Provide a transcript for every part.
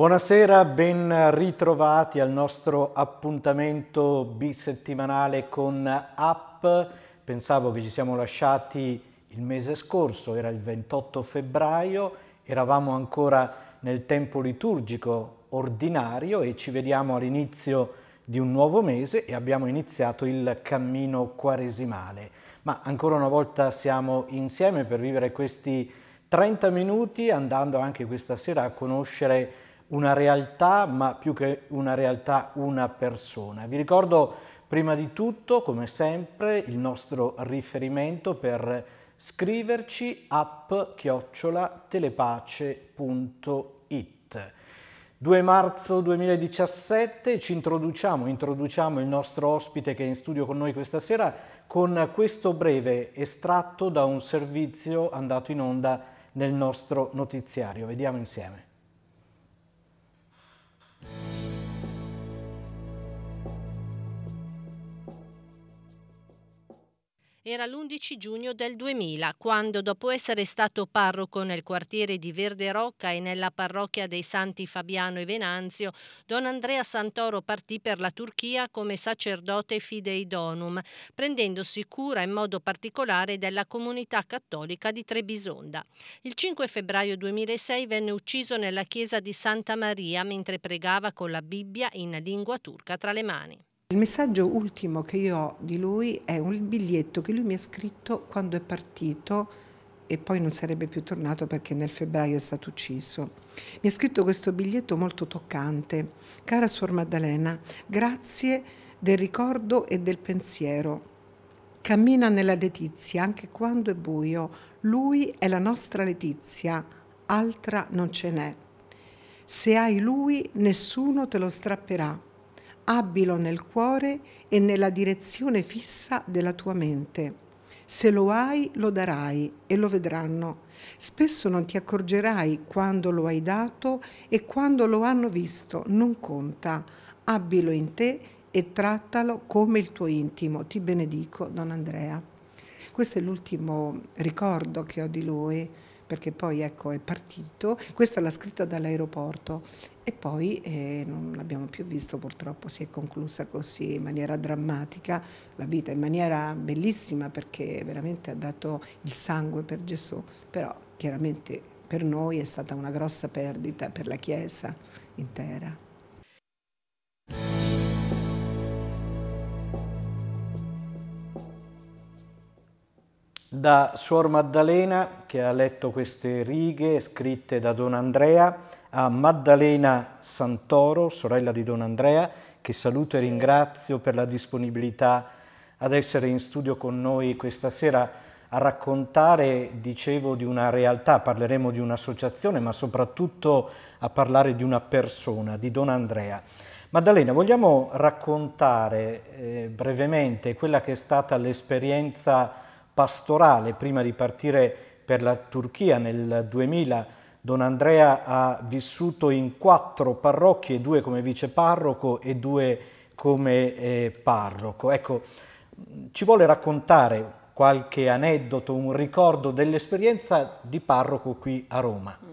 Buonasera, ben ritrovati al nostro appuntamento bisettimanale con App. Pensavo che ci siamo lasciati il mese scorso, era il 28 febbraio, eravamo ancora nel tempo liturgico ordinario e ci vediamo all'inizio di un nuovo mese e abbiamo iniziato il cammino quaresimale. Ma ancora una volta siamo insieme per vivere questi 30 minuti andando anche questa sera a conoscere una realtà, ma più che una realtà, una persona. Vi ricordo prima di tutto, come sempre, il nostro riferimento per scriverci app telepace.it. 2 marzo 2017 ci introduciamo, introduciamo il nostro ospite che è in studio con noi questa sera con questo breve estratto da un servizio andato in onda nel nostro notiziario. Vediamo insieme. Thank you. Era l'11 giugno del 2000 quando, dopo essere stato parroco nel quartiere di Verde Rocca e nella parrocchia dei Santi Fabiano e Venanzio, don Andrea Santoro partì per la Turchia come sacerdote fidei donum, prendendosi cura in modo particolare della comunità cattolica di Trebisonda. Il 5 febbraio 2006 venne ucciso nella chiesa di Santa Maria mentre pregava con la Bibbia in lingua turca tra le mani. Il messaggio ultimo che io ho di lui è un biglietto che lui mi ha scritto quando è partito e poi non sarebbe più tornato perché nel febbraio è stato ucciso. Mi ha scritto questo biglietto molto toccante. Cara Suor Maddalena, grazie del ricordo e del pensiero. Cammina nella letizia anche quando è buio. Lui è la nostra letizia, altra non ce n'è. Se hai lui, nessuno te lo strapperà abbilo nel cuore e nella direzione fissa della tua mente. Se lo hai, lo darai e lo vedranno. Spesso non ti accorgerai quando lo hai dato e quando lo hanno visto, non conta. Abbilo in te e trattalo come il tuo intimo. Ti benedico, Don Andrea. Questo è l'ultimo ricordo che ho di lui perché poi ecco, è partito, questa l'ha scritta dall'aeroporto e poi eh, non l'abbiamo più visto purtroppo, si è conclusa così in maniera drammatica la vita, in maniera bellissima perché veramente ha dato il sangue per Gesù, però chiaramente per noi è stata una grossa perdita per la Chiesa intera. da Suor Maddalena, che ha letto queste righe scritte da Don Andrea, a Maddalena Santoro, sorella di Don Andrea, che saluto e ringrazio per la disponibilità ad essere in studio con noi questa sera a raccontare, dicevo, di una realtà, parleremo di un'associazione, ma soprattutto a parlare di una persona, di Don Andrea. Maddalena, vogliamo raccontare eh, brevemente quella che è stata l'esperienza pastorale prima di partire per la Turchia nel 2000. Don Andrea ha vissuto in quattro parrocchie, due come viceparroco e due come eh, parroco. Ecco, ci vuole raccontare qualche aneddoto, un ricordo dell'esperienza di parroco qui a Roma. Mm.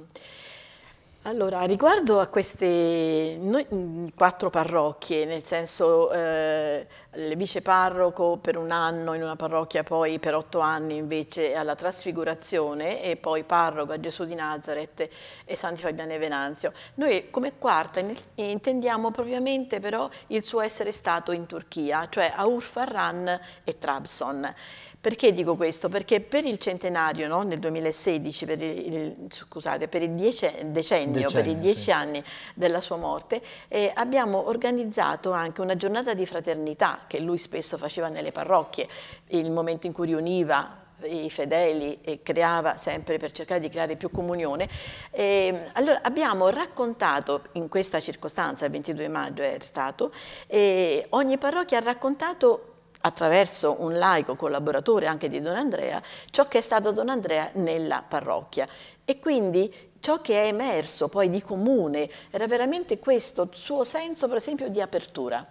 Allora, riguardo a queste noi, mm, quattro parrocchie, nel senso eh, il viceparroco per un anno in una parrocchia, poi per otto anni invece alla Trasfigurazione e poi parroco a Gesù di Nazareth e Santi Fabiano e Venanzio. Noi come quarta intendiamo propriamente però il suo essere stato in Turchia, cioè a Urfarran e Trabzon. Perché dico questo? Perché per il centenario, no? nel 2016, per il, scusate, per il dieci, decennio, decennio, per i dieci sì. anni della sua morte, eh, abbiamo organizzato anche una giornata di fraternità che lui spesso faceva nelle parrocchie, il momento in cui riuniva i fedeli e creava sempre per cercare di creare più comunione. E, ehm, allora abbiamo raccontato in questa circostanza, il 22 maggio è stato, ogni parrocchia ha raccontato attraverso un laico collaboratore anche di Don Andrea ciò che è stato Don Andrea nella parrocchia e quindi ciò che è emerso poi di comune era veramente questo suo senso per esempio di apertura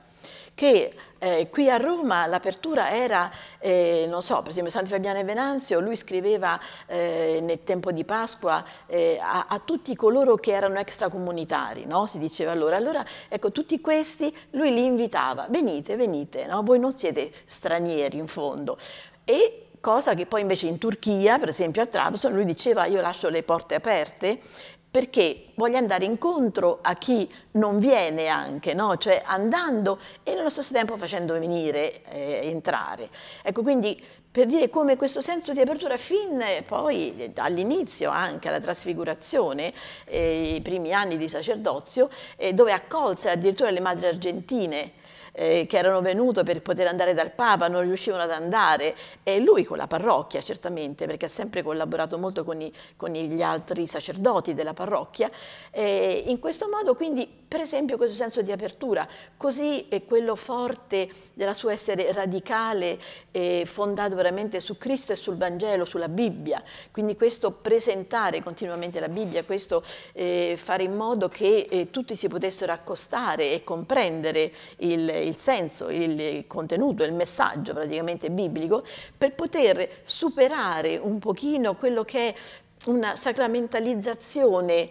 che eh, qui a Roma l'apertura era, eh, non so, per esempio Santi Fabiano e Venanzio, lui scriveva eh, nel tempo di Pasqua eh, a, a, tutti coloro che erano extracomunitari, no? si diceva allora. Allora, ecco, tutti questi lui li invitava, venite, venite, no? voi non siete stranieri in fondo. E cosa che poi invece in Turchia, per esempio a Trabzon, lui diceva io lascio le porte aperte perché voglio andare incontro a chi non viene anche, no? cioè andando e nello stesso tempo facendo venire, eh, entrare. Ecco, quindi per dire come questo senso di apertura fin poi all'inizio anche alla trasfigurazione, eh, i primi anni di sacerdozio, eh, dove accolse addirittura le madri argentine, eh, che erano venute per poter andare dal Papa non riuscivano ad andare e lui con la parrocchia certamente perché ha sempre collaborato molto con, i, con gli altri sacerdoti della parrocchia. in questo modo quindi per esempio questo senso di apertura, così è quello forte della sua essere radicale, eh, fondato veramente su Cristo e sul Vangelo, sulla Bibbia, quindi questo presentare continuamente la Bibbia, questo eh, fare in modo che eh, tutti si potessero accostare e comprendere il, il senso, il contenuto, il messaggio praticamente biblico, per poter superare un pochino quello che è una sacramentalizzazione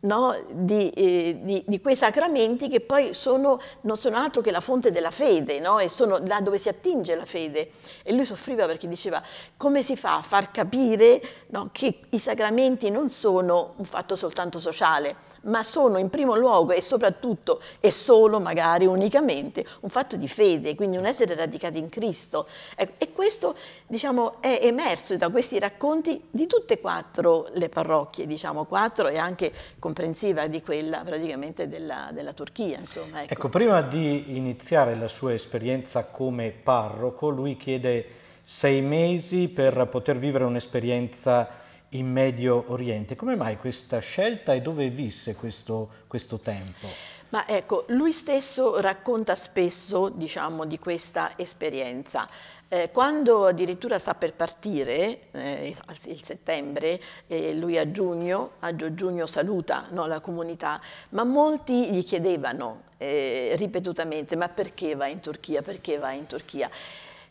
no? di, eh, di, di, quei sacramenti che poi sono, non sono altro che la fonte della fede no? e sono là dove si attinge la fede. E lui soffriva perché diceva come si fa a far capire no, che i sacramenti non sono un fatto soltanto sociale, ma sono in primo luogo e soprattutto e solo magari unicamente un fatto di fede, quindi un essere radicato in Cristo. Ecco, e questo diciamo, è emerso da questi racconti di tutte e quattro le parrocchie, diciamo quattro e anche comprensiva di quella praticamente della, della Turchia. Insomma, ecco. ecco, prima di iniziare la sua esperienza come parroco, lui chiede sei mesi per poter vivere un'esperienza in Medio Oriente. Come mai questa scelta e dove visse questo, questo tempo? Ma ecco, lui stesso racconta spesso, diciamo, di questa esperienza. Eh, quando addirittura sta per partire, eh, il settembre, eh, lui a giugno, a giugno saluta no, la comunità, ma molti gli chiedevano eh, ripetutamente ma perché va in Turchia, perché va in Turchia?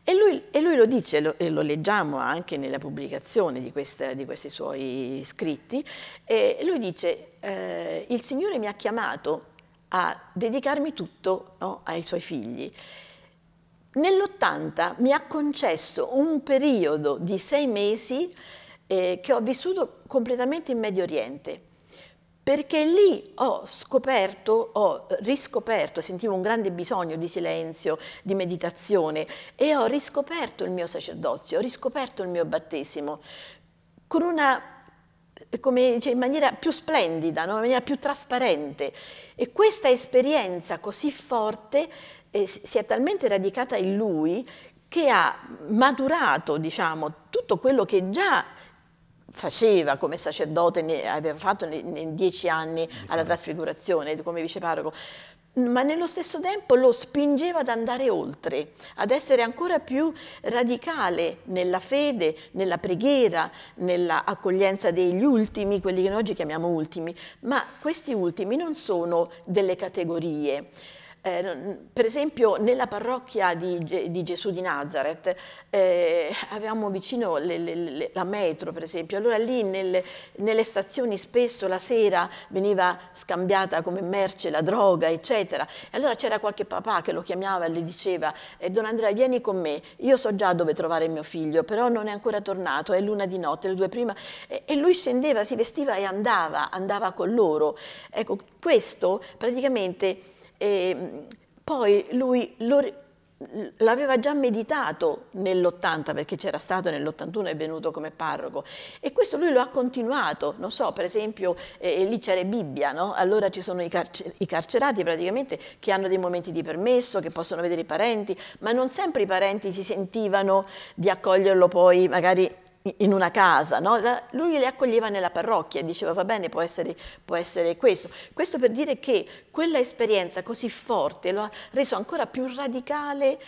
E lui, e lui lo dice, lo, e lo leggiamo anche nella pubblicazione di, questa, di questi suoi scritti, lui dice, eh, il Signore mi ha chiamato a dedicarmi tutto no, ai suoi figli. Nell'80 mi ha concesso un periodo di sei mesi eh, che ho vissuto completamente in Medio Oriente perché lì ho scoperto, ho riscoperto, sentivo un grande bisogno di silenzio, di meditazione e ho riscoperto il mio sacerdozio, ho riscoperto il mio battesimo con una, dice, cioè, in maniera più splendida, no? in maniera più trasparente. E questa esperienza così forte eh, si è talmente radicata in lui che ha maturato diciamo, tutto quello che già faceva come sacerdote, aveva fatto in dieci anni alla trasfigurazione come viceparroco, ma nello stesso tempo lo spingeva ad andare oltre, ad essere ancora più radicale nella fede, nella preghiera, nell'accoglienza degli ultimi, quelli che noi oggi chiamiamo ultimi, ma questi ultimi non sono delle categorie eh, per esempio nella parrocchia di, di Gesù di Nazareth eh, avevamo vicino le, le, le, la metro per esempio, allora lì nel, nelle stazioni spesso la sera veniva scambiata come merce la droga eccetera e allora c'era qualche papà che lo chiamava e gli diceva eh, Don Andrea vieni con me, io so già dove trovare mio figlio però non è ancora tornato, è l'una di notte, le due prima e, e lui scendeva, si vestiva e andava, andava con loro. Ecco questo praticamente e ehm, poi lui l'aveva già meditato nell'80 perché c'era stato nell'81 è venuto come parroco e questo lui lo ha continuato non so per esempio eh, lì c'era Bibbia no? allora ci sono i, carcer i, carcerati praticamente che hanno dei momenti di permesso che possono vedere i parenti ma non sempre i parenti si sentivano di accoglierlo poi magari in una casa, no? lui le accoglieva nella parrocchia, e diceva va bene, può essere, può essere, questo. Questo per dire che quella esperienza così forte lo ha reso ancora più radicale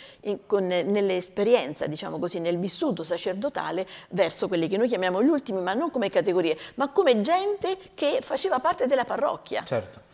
nell'esperienza, diciamo così, nel vissuto sacerdotale verso quelli che noi chiamiamo gli ultimi, ma non come categorie, ma come gente che faceva parte della parrocchia. Certo.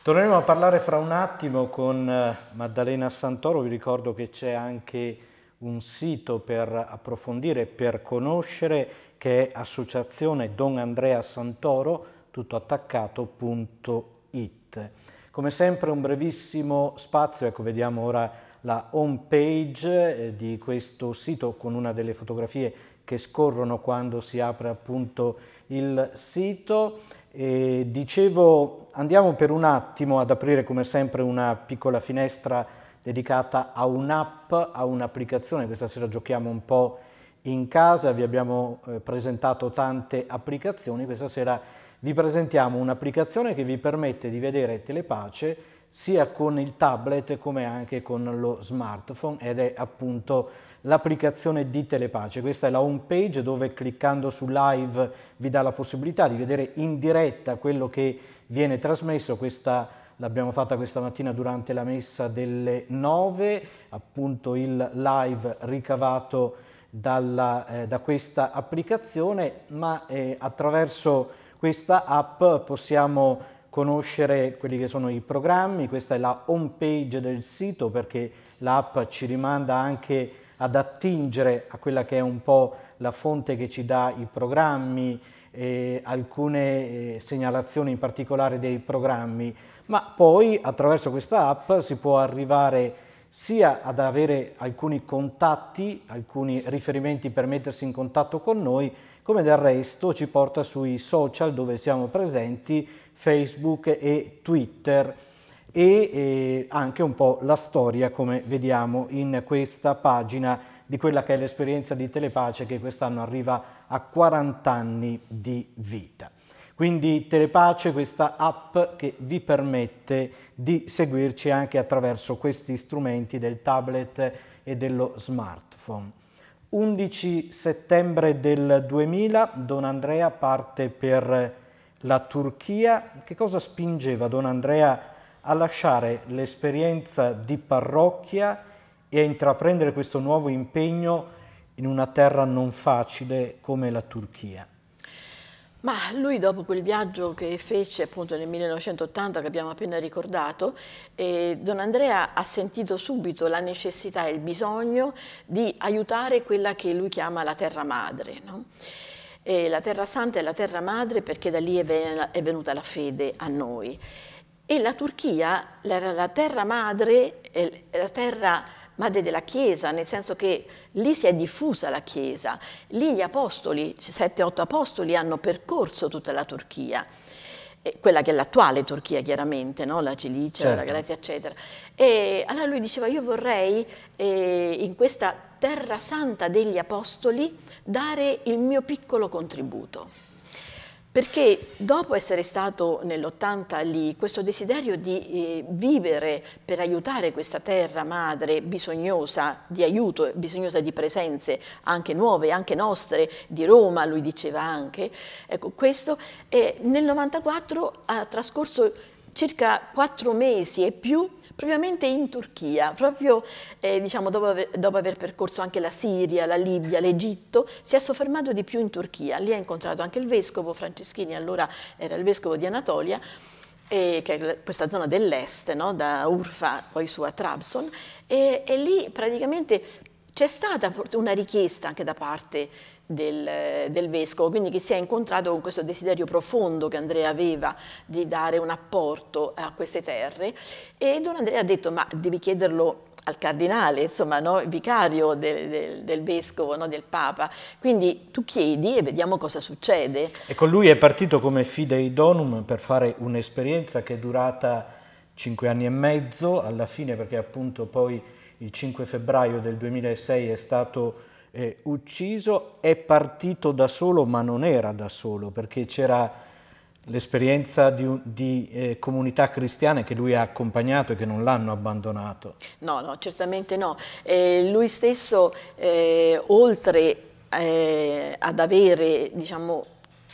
Torneremo a parlare fra un attimo con eh, Maddalena Santoro, vi ricordo che c'è anche un sito per approfondire, per conoscere, che è associazione Don Andrea Santoro, tuttoattaccato.it. Come sempre un brevissimo spazio, ecco vediamo ora la home page eh, di questo sito con una delle fotografie che scorrono quando si apre appunto il sito. E dicevo, andiamo per un attimo ad aprire come sempre una piccola finestra dedicata a un'app, a un'applicazione. Questa sera giochiamo un po' in casa, vi abbiamo eh, presentato tante applicazioni, questa sera vi presentiamo un'applicazione che vi permette di vedere Telepace sia con il tablet come anche con lo smartphone ed è appunto l'applicazione di Telepace. Questa è la home page dove cliccando su live vi dà la possibilità di vedere in diretta quello che viene trasmesso, questa l'abbiamo fatta questa mattina durante la messa delle 9, appunto il live ricavato dalla, eh, da questa applicazione, ma eh, attraverso questa app possiamo conoscere quelli che sono i programmi, questa è la home page del sito perché l'app ci rimanda anche ad attingere a quella che è un po' la fonte che ci dà i programmi, eh, alcune eh, segnalazioni in particolare dei programmi ma poi attraverso questa app si può arrivare sia ad avere alcuni contatti, alcuni riferimenti per mettersi in contatto con noi, come del resto ci porta sui social dove siamo presenti, Facebook e Twitter e eh, anche un po' la storia come vediamo in questa pagina di quella che è l'esperienza di Telepace che quest'anno arriva a 40 anni di vita. Quindi Telepace, questa app che vi permette di seguirci anche attraverso questi strumenti del tablet e dello smartphone. 11 settembre del 2000 Don Andrea parte per la Turchia. Che cosa spingeva Don Andrea a lasciare l'esperienza di parrocchia e a intraprendere questo nuovo impegno in una terra non facile come la Turchia? Ma lui dopo quel viaggio che fece appunto nel 1980 che abbiamo appena ricordato, eh, Don Andrea ha sentito subito la necessità e il bisogno di aiutare quella che lui chiama la terra madre. No? la terra santa è la terra madre perché da lì è venuta la fede a noi. E la Turchia era la terra madre, la terra madre della Chiesa, nel senso che lì si è diffusa la Chiesa, lì gli apostoli, 7-8 apostoli, hanno percorso tutta la Turchia eh, quella che è l'attuale Turchia chiaramente, no? la Cilicia, certo. la Galazia eccetera. E allora lui diceva io vorrei eh, in questa terra santa degli apostoli dare il mio piccolo contributo perché dopo essere stato nell'80 lì, questo desiderio di eh, vivere per aiutare questa terra madre bisognosa di aiuto, bisognosa di presenze anche nuove, anche nostre, di Roma, lui diceva anche, ecco questo, eh, nel 94 ha trascorso circa quattro mesi e più propriamente in Turchia, proprio eh, diciamo, dopo, aver, dopo, aver, percorso anche la Siria, la Libia, l'Egitto, si è soffermato di più in Turchia. Lì ha incontrato anche il vescovo Franceschini, allora era il vescovo di Anatolia, eh, che è questa zona dell'est, no? da Urfa poi su a Trabzon, e, e lì praticamente c'è stata una richiesta anche da parte del, del, vescovo, quindi che si è incontrato con questo desiderio profondo che Andrea aveva di dare un apporto a queste terre e Don Andrea ha detto ma devi chiederlo al cardinale, insomma, no? vicario del, del, del vescovo, no? del papa. Quindi tu chiedi e vediamo cosa succede. E con lui è partito come fidei donum per fare un'esperienza che è durata cinque anni e mezzo, alla fine perché appunto poi il 5 febbraio del 2006 è stato eh, ucciso, è partito da solo ma non era da solo perché c'era l'esperienza di, di eh, comunità cristiane che lui ha accompagnato e che non l'hanno abbandonato. No, no, certamente no. Eh, lui stesso, eh, oltre eh, ad avere diciamo,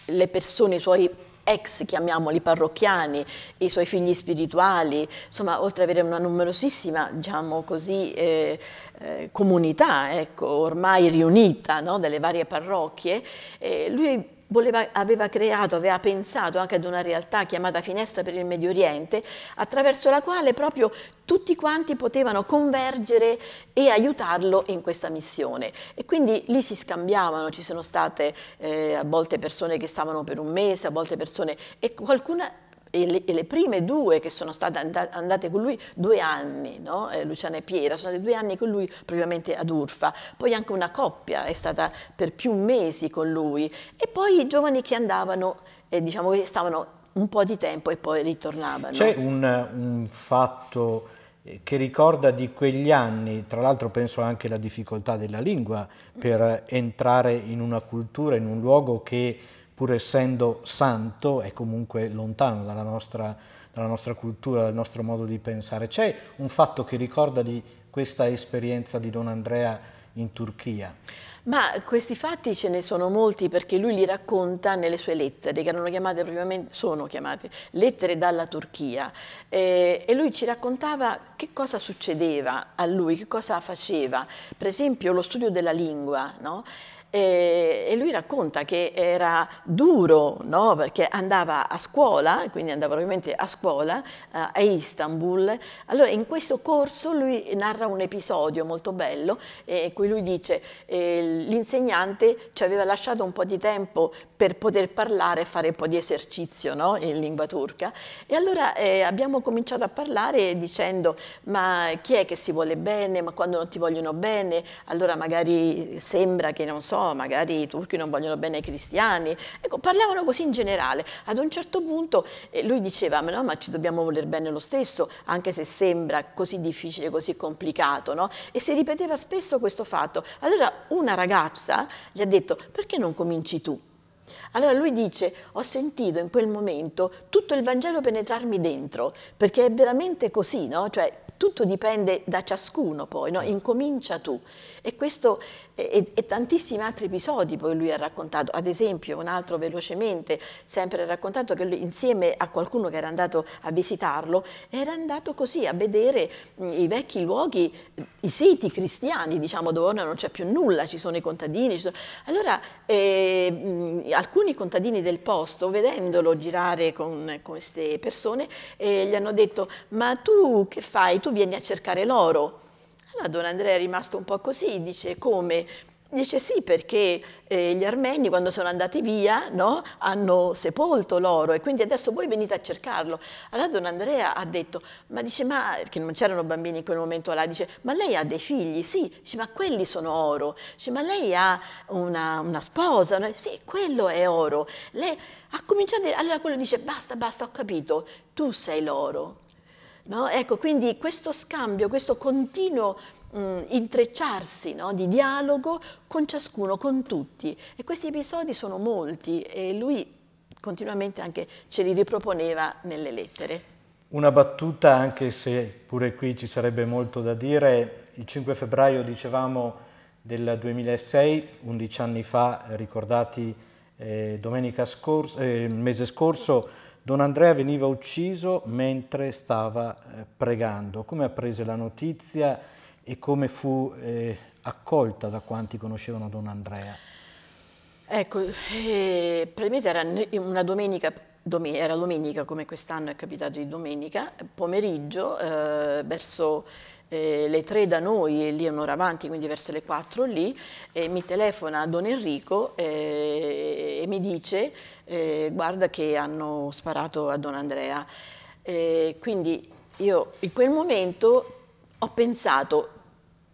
le persone, i suoi ex, chiamiamoli parrocchiani, i suoi figli spirituali, insomma, oltre ad avere una numerosissima, diciamo così, eh, eh, comunità, ecco, ormai riunita no, delle varie parrocchie, eh, lui voleva, aveva creato, aveva pensato anche ad una realtà chiamata Finestra per il Medio Oriente, attraverso la quale proprio tutti quanti potevano convergere e aiutarlo in questa missione. E quindi lì si scambiavano, ci sono state eh, a volte persone che stavano per un mese, a volte persone e qualcuna e le, e le, prime due che sono state andate con lui, due anni, no? eh, Luciana e Piera, sono state due anni con lui probabilmente ad Urfa, poi anche una coppia è stata per più mesi con lui e poi i giovani che andavano, eh, diciamo che stavano un po' di tempo e poi ritornavano. C'è un, un fatto eh, che ricorda di quegli anni, tra l'altro penso anche alla difficoltà della lingua per entrare in una cultura, in un luogo che pur essendo santo, è comunque lontano dalla nostra, dalla nostra cultura, dal nostro modo di pensare. C'è un fatto che ricorda di questa esperienza di Don Andrea in Turchia? Ma questi fatti ce ne sono molti perché lui li racconta nelle sue lettere, che erano chiamate propriamente, sono chiamate lettere dalla Turchia, eh, e lui ci raccontava che cosa succedeva a lui, che cosa faceva, per esempio lo studio della lingua, no? E, lui racconta che era duro no? perché andava a scuola, quindi andava ovviamente a scuola eh, a Istanbul. Allora in questo corso lui narra un episodio molto bello eh, cui lui dice eh, l'insegnante ci aveva lasciato un po' di tempo per poter parlare e fare un po' di esercizio no? in lingua turca. E allora eh, abbiamo cominciato a parlare dicendo ma chi è che si vuole bene, ma quando non ti vogliono bene, allora magari sembra che non so, magari i turchi non vogliono bene ai cristiani, ecco, parlavano così in generale. Ad un certo punto eh, lui diceva, ma no, ma ci dobbiamo voler bene lo stesso, anche se sembra così difficile, così complicato, no? E si ripeteva spesso questo fatto. Allora una ragazza gli ha detto, perché non cominci tu? Allora lui dice, ho sentito in quel momento tutto il Vangelo penetrarmi dentro, perché è veramente così, no? Cioè tutto dipende da ciascuno poi, no? Certo. incomincia tu. E questo e, e, tantissimi altri episodi poi lui ha raccontato, ad esempio un altro velocemente, sempre ha raccontato che lui insieme a qualcuno che era andato a visitarlo era andato così a vedere i vecchi luoghi, i siti cristiani, diciamo dove ora non c'è più nulla, ci sono i contadini, sono... allora eh, alcuni contadini del posto, vedendolo girare con, con queste persone, eh, gli hanno detto ma tu che fai? Tu vieni a cercare l'oro. Allora Don Andrea è rimasto un po' così, dice come? Dice sì perché eh, gli armeni quando sono andati via no, hanno sepolto l'oro e quindi adesso voi venite a cercarlo. Allora Don Andrea ha detto, ma dice ma, perché non c'erano bambini in quel momento là, dice ma lei ha dei figli? Sì, dice ma quelli sono oro, dice ma lei ha una, una sposa? No? Sì, quello è oro. Lei ha cominciato allora quello dice basta, basta, ho capito, tu sei l'oro. No? Ecco, quindi questo scambio, questo continuo Mm, intrecciarsi no? di dialogo con ciascuno, con tutti. E questi episodi sono molti e lui continuamente anche ce li riproponeva nelle lettere. Una battuta, anche se pure qui ci sarebbe molto da dire, il 5 febbraio dicevamo del 2006, 11 anni fa, ricordati eh, domenica scorso, eh, mese scorso, Don Andrea veniva ucciso mentre stava eh, pregando. Come apprese la notizia? e come fu eh, accolta da quanti conoscevano Don Andrea? Ecco, eh, probabilmente era una domenica, domen era domenica come quest'anno è capitato di domenica, pomeriggio eh, verso eh, le tre da noi e lì è un'ora avanti, quindi verso le quattro lì, eh, mi telefona Don Enrico eh, e mi dice eh, guarda che hanno sparato a Don Andrea. Eh, quindi io in quel momento ho pensato,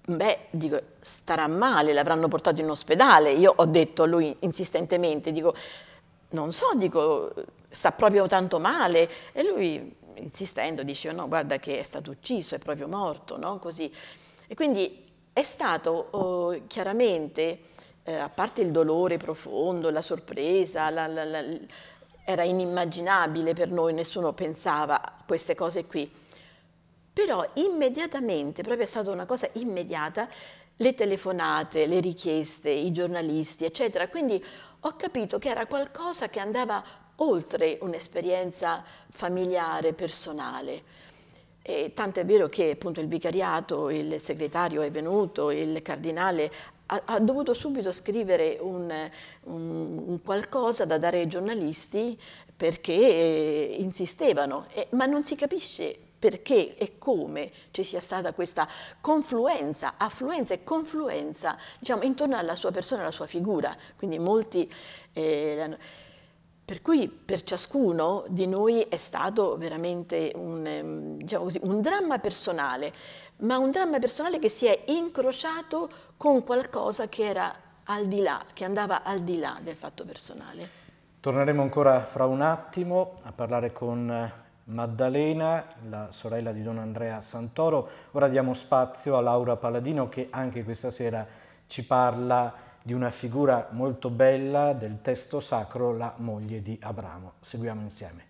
beh, dico, starà male, l'avranno portato in ospedale. Io ho detto a lui insistentemente, dico, non so, dico, sta proprio tanto male. E lui, insistendo, diceva, no, guarda che è stato ucciso, è proprio morto, no? Così. E quindi è stato oh, chiaramente, eh, a parte il dolore profondo, la sorpresa, la, la, la, era inimmaginabile per noi, nessuno pensava a queste cose qui però immediatamente, proprio è stata una cosa immediata, le telefonate, le richieste, i giornalisti, eccetera. Quindi ho capito che era qualcosa che andava oltre un'esperienza familiare, personale. E tanto è vero che appunto il vicariato, il segretario è venuto, il cardinale ha, ha dovuto subito scrivere un, un, un, qualcosa da dare ai giornalisti perché insistevano, e, ma non si capisce perché e come ci sia stata questa confluenza, affluenza e confluenza diciamo, intorno alla sua persona, alla sua figura. Quindi molti... Eh, per cui per ciascuno di noi è stato veramente un, ehm, diciamo così, un dramma personale, ma un dramma personale che si è incrociato con qualcosa che era al di là, che andava al di là del fatto personale. Torneremo ancora fra un attimo a parlare con Maddalena, la sorella di Don Andrea Santoro. Ora diamo spazio a Laura Paladino che anche questa sera ci parla di una figura molto bella del testo sacro, la moglie di Abramo. Seguiamo insieme.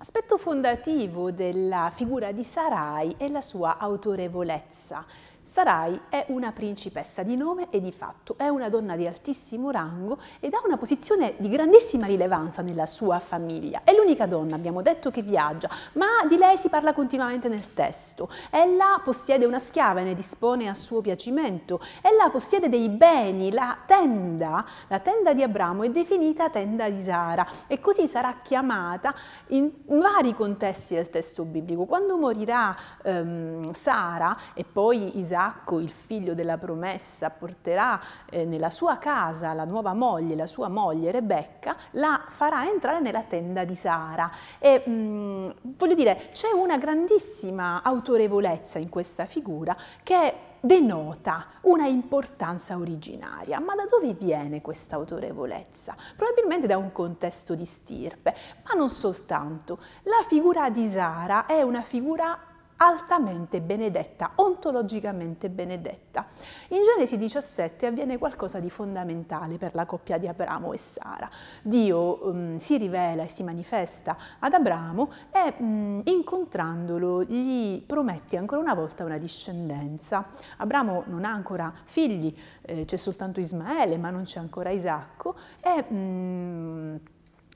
Aspetto fondativo della figura di Sarai è la sua autorevolezza. Sarai è una principessa di nome e di fatto, è una donna di altissimo rango ed ha una posizione di grandissima rilevanza nella sua famiglia. È l'unica donna, abbiamo detto, che viaggia, ma di lei si parla continuamente nel testo. Ella possiede una schiava e ne dispone a suo piacimento. Ella possiede dei beni, la tenda, la tenda di Abramo è definita tenda di Sara e così sarà chiamata in vari contesti del testo biblico. Quando morirà ehm, Sara e poi Isacco, Isacco, il figlio della promessa, porterà eh, nella sua casa la nuova moglie, la sua moglie Rebecca, la farà entrare nella tenda di Sara. E mh, mm, voglio dire, c'è una grandissima autorevolezza in questa figura che denota una importanza originaria. Ma da dove viene questa autorevolezza? Probabilmente da un contesto di stirpe, ma non soltanto. La figura di Sara è una figura altamente benedetta, ontologicamente benedetta. In Genesi 17 avviene qualcosa di fondamentale per la coppia di Abramo e Sara. Dio um, si rivela e si manifesta ad Abramo e um, incontrandolo gli promette ancora una volta una discendenza. Abramo non ha ancora figli, eh, c'è soltanto Ismaele, ma non c'è ancora Isacco e um,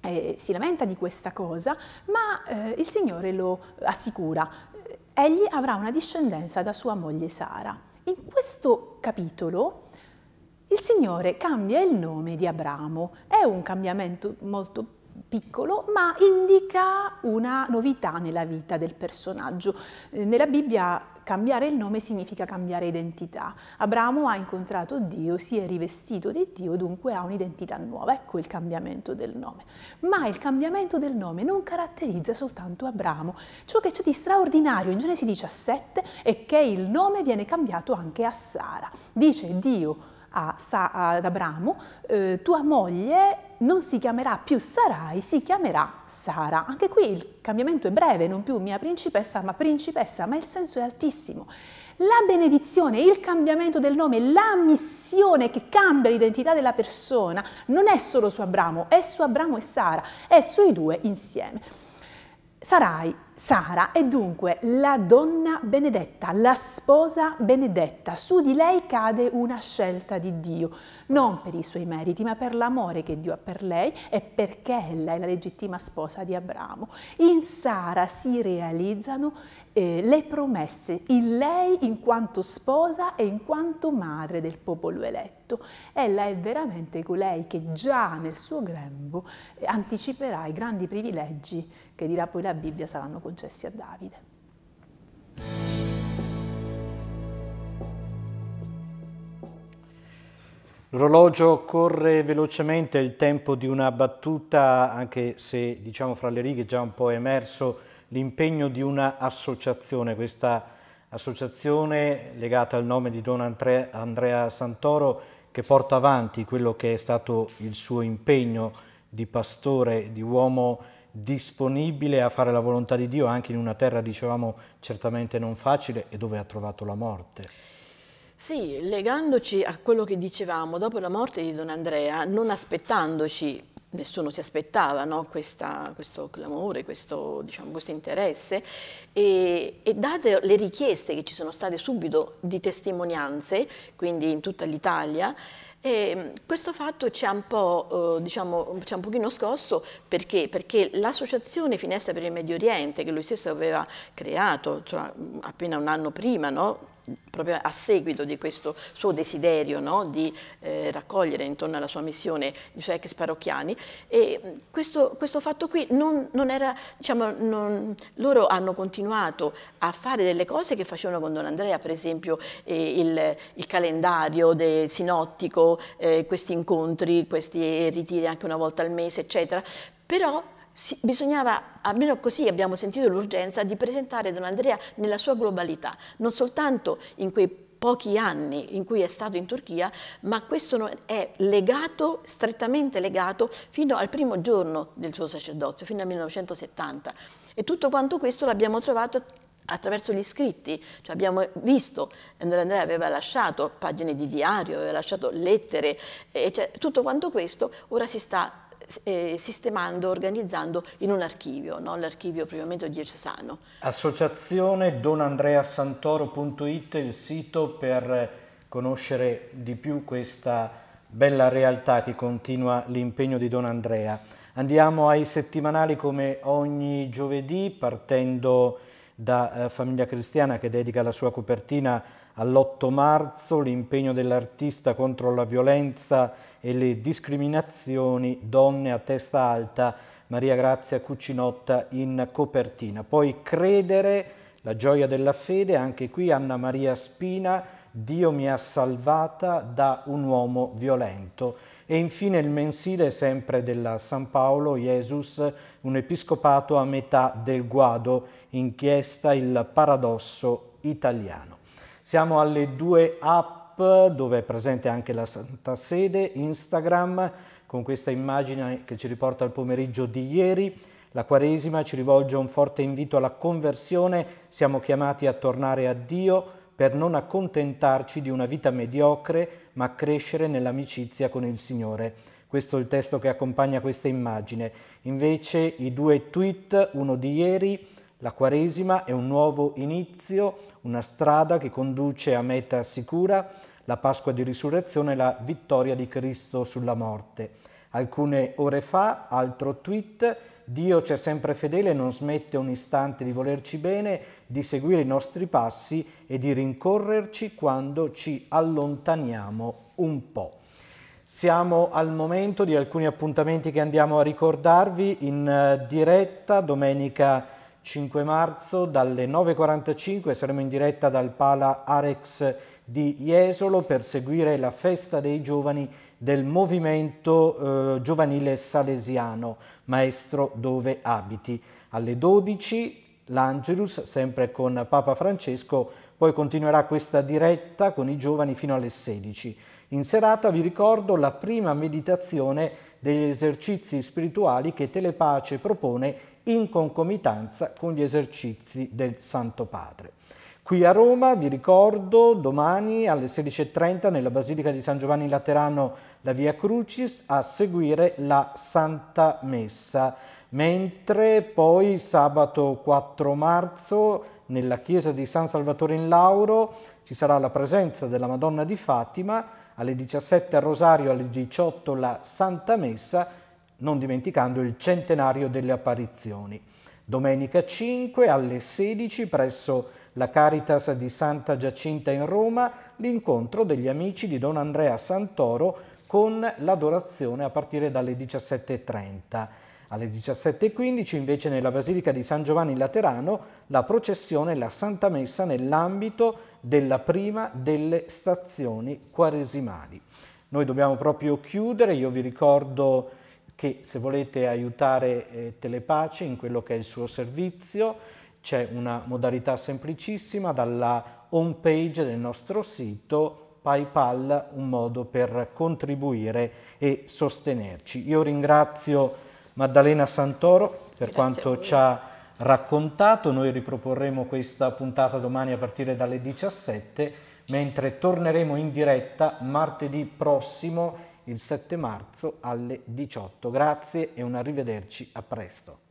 eh, si lamenta di questa cosa, ma eh, il Signore lo assicura, egli avrà una discendenza da sua moglie Sara. In questo capitolo il Signore cambia il nome di Abramo. È un cambiamento molto piccolo, ma indica una novità nella vita del personaggio. Eh, nella Bibbia cambiare il nome significa cambiare identità. Abramo ha incontrato Dio, si è rivestito di Dio, dunque ha un'identità nuova. Ecco il cambiamento del nome. Ma il cambiamento del nome non caratterizza soltanto Abramo. Ciò che c'è di straordinario in Genesi 17 è che il nome viene cambiato anche a Sara. Dice Dio a Sa- ad Abramo, eh, tua moglie non si chiamerà più Sarai, si chiamerà Sara. Anche qui il cambiamento è breve, non più mia principessa, ma principessa, ma il senso è altissimo. La benedizione, il cambiamento del nome, la missione che cambia l'identità della persona non è solo su Abramo, è su Abramo e Sara, è sui due insieme. Sarai Sara è dunque la donna benedetta, la sposa benedetta. Su di lei cade una scelta di Dio, non per i suoi meriti, ma per l'amore che Dio ha per lei e perché ella è la legittima sposa di Abramo. In Sara si realizzano eh, le promesse in lei in quanto sposa e in quanto madre del popolo eletto. Ella è veramente colei che già nel suo grembo eh, anticiperà i grandi privilegi che dirà poi la Bibbia saranno concessi a Davide. L'orologio corre velocemente, è il tempo di una battuta, anche se diciamo fra le righe già un po' emerso l'impegno di una associazione, questa associazione legata al nome di Don Andrea Santoro che porta avanti quello che è stato il suo impegno di pastore, di uomo disponibile a fare la volontà di Dio anche in una terra, dicevamo, certamente non facile e dove ha trovato la morte. Sì, legandoci a quello che dicevamo, dopo la morte di Don Andrea, non aspettandoci nessuno si aspettava no? Questa, questo clamore, questo, diciamo, questo interesse e, e, date le richieste che ci sono state subito di testimonianze, quindi in tutta l'Italia, ehm, questo fatto ci ha un po', eh, diciamo, ci ha un pochino scosso perché? Perché l'associazione Finestra per il Medio Oriente, che lui stesso aveva creato cioè, appena un anno prima, no? proprio a seguito di questo suo desiderio no, di eh, raccogliere intorno alla sua missione i suoi ex parrocchiani e questo, questo fatto qui non, non era, diciamo, non, loro hanno continuato a fare delle cose che facevano con Don Andrea, per esempio eh, il, il, calendario sinottico, eh, questi incontri, questi ritiri anche una volta al mese, eccetera, però si, bisognava, almeno così abbiamo sentito l'urgenza, di presentare Don Andrea nella sua globalità, non soltanto in quei pochi anni in cui è stato in Turchia, ma questo è legato, strettamente legato, fino al primo giorno del suo sacerdozio, fino al 1970. E tutto quanto questo l'abbiamo trovato attraverso gli scritti, cioè abbiamo visto eh, Don Andrea aveva lasciato pagine di diario, aveva lasciato lettere, e cioè, tutto quanto questo ora si sta eh, sistemando, organizzando in un archivio, no? l'archivio propriamente diocesano. Associazione donandreasantoro.it è il sito per conoscere di più questa bella realtà che continua l'impegno di Don Andrea. Andiamo ai settimanali come ogni giovedì partendo da eh, Famiglia Cristiana che dedica la sua copertina a all'8 marzo l'impegno dell'artista contro la violenza e le discriminazioni Donne a testa alta, Maria Grazia Cucinotta in copertina. Poi Credere, la gioia della fede, anche qui Anna Maria Spina, Dio mi ha salvata da un uomo violento. E infine il mensile sempre della San Paolo, Jesus, un episcopato a metà del guado, inchiesta il paradosso italiano. Siamo alle due app dove è presente anche la Santa Sede, Instagram, con questa immagine che ci riporta al pomeriggio di ieri. La Quaresima ci rivolge un forte invito alla conversione, siamo chiamati a tornare a Dio per non accontentarci di una vita mediocre, ma crescere nell'amicizia con il Signore. Questo è il testo che accompagna questa immagine. Invece i due tweet, uno di ieri la Quaresima è un nuovo inizio, una strada che conduce a meta sicura, la Pasqua di risurrezione e la vittoria di Cristo sulla morte. Alcune ore fa, altro tweet, Dio c'è sempre fedele, non smette un istante di volerci bene, di seguire i nostri passi e di rincorrerci quando ci allontaniamo un po'. Siamo al momento di alcuni appuntamenti che andiamo a ricordarvi in eh, diretta domenica 5 marzo dalle 9.45 saremo in diretta dal Pala Arex di Jesolo per seguire la festa dei giovani del movimento eh, giovanile salesiano, maestro dove abiti. Alle 12 l'Angelus, sempre con Papa Francesco, poi continuerà questa diretta con i giovani fino alle 16. In serata vi ricordo la prima meditazione degli esercizi spirituali che Telepace propone in concomitanza con gli esercizi del Santo Padre. Qui a Roma, vi ricordo, domani alle 16.30 nella Basilica di San Giovanni Laterano la Via Crucis a seguire la Santa Messa, mentre poi sabato 4 marzo nella chiesa di San Salvatore in Lauro ci sarà la presenza della Madonna di Fatima, alle 17 a Rosario, alle 18 la Santa Messa non dimenticando il centenario delle apparizioni. Domenica 5 alle 16 presso la Caritas di Santa Giacinta in Roma l'incontro degli amici di Don Andrea Santoro con l'adorazione a partire dalle 17.30. Alle 17.15 invece nella Basilica di San Giovanni Laterano la processione e la Santa Messa nell'ambito della prima delle stazioni quaresimali. Noi dobbiamo proprio chiudere, io vi ricordo che se volete aiutare eh, Telepace in quello che è il suo servizio c'è una modalità semplicissima dalla home page del nostro sito PayPal, un modo per contribuire e sostenerci. Io ringrazio Maddalena Santoro per Grazie quanto ci ha raccontato, noi riproporremo questa puntata domani a partire dalle 17, mentre torneremo in diretta martedì prossimo il 7 marzo alle 18. Grazie e un arrivederci a presto.